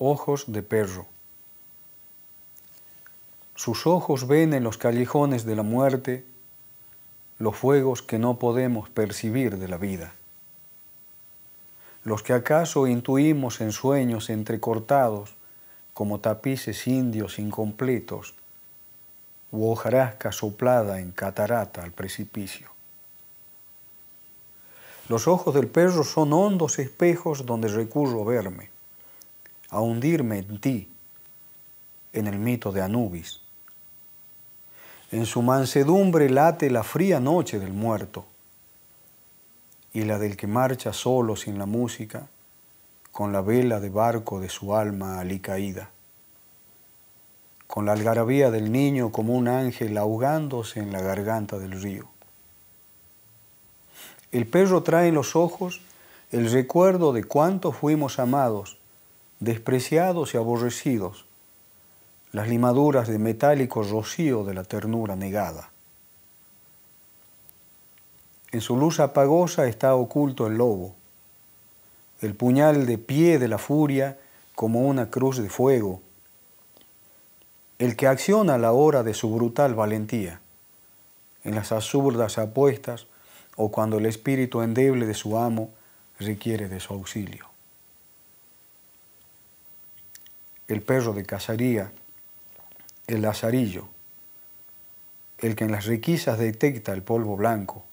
Ojos de perro. Sus ojos ven en los callejones de la muerte los fuegos que no podemos percibir de la vida, los que acaso intuimos en sueños entrecortados como tapices indios incompletos u hojarasca soplada en catarata al precipicio. Los ojos del perro son hondos espejos donde recurro a verme, a hundirme en ti, en el mito de Anubis. En su mansedumbre late la fría noche del muerto y la del que marcha solo sin la música con la vela de barco de su alma alicaída, con la algarabía del niño como un ángel ahogándose en la garganta del río. El perro trae en los ojos el recuerdo de cuántos fuimos amados, despreciados y aborrecidos, las limaduras de metálico rocío de la ternura negada. En su luz apagosa está oculto el lobo, el puñal de pie de la furia como una cruz de fuego, el que acciona a la hora de su brutal valentía, en las absurdas apuestas o cuando el espíritu endeble de su amo requiere de su auxilio. El perro de cazaría, el lazarillo, el que en las riquizas detecta el polvo blanco,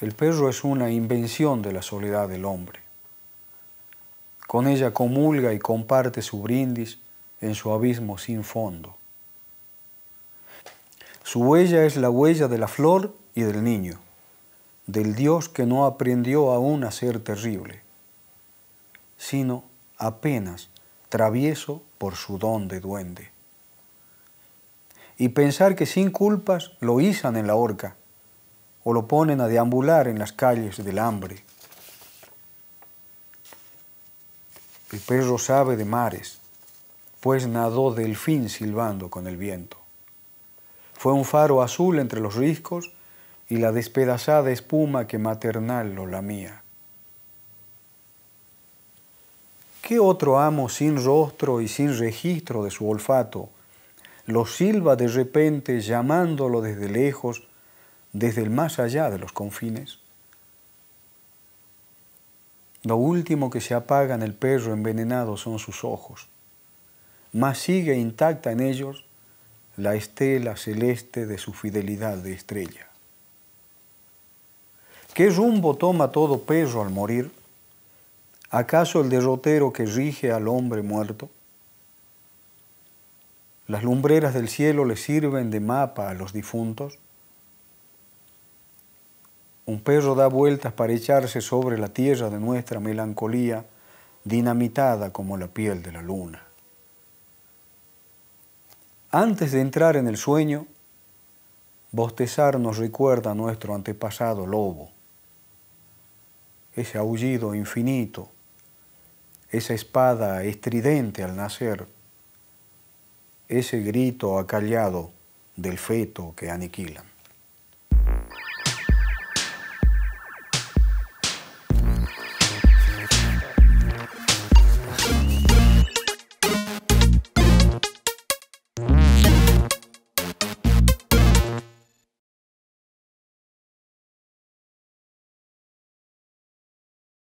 el perro es una invención de la soledad del hombre. Con ella comulga y comparte su brindis en su abismo sin fondo. Su huella es la huella de la flor y del niño, del Dios que no aprendió aún a ser terrible, sino apenas travieso por su don de duende. Y pensar que sin culpas lo izan en la horca o lo ponen a deambular en las calles del hambre. El perro sabe de mares, pues nadó delfín silbando con el viento. Fue un faro azul entre los riscos y la despedazada espuma que maternal lo lamía. ¿Qué otro amo sin rostro y sin registro de su olfato lo silba de repente llamándolo desde lejos desde el más allá de los confines. Lo último que se apaga en el perro envenenado son sus ojos, mas sigue intacta en ellos la estela celeste de su fidelidad de estrella. ¿Qué rumbo toma todo perro al morir? ¿Acaso el derrotero que rige al hombre muerto? Las lumbreras del cielo le sirven de mapa a los difuntos un perro da vueltas para echarse sobre la tierra de nuestra melancolía, dinamitada como la piel de la luna. Antes de entrar en el sueño, bostezar nos recuerda a nuestro antepasado lobo, ese aullido infinito, esa espada estridente al nacer, ese grito acallado del feto que aniquilan.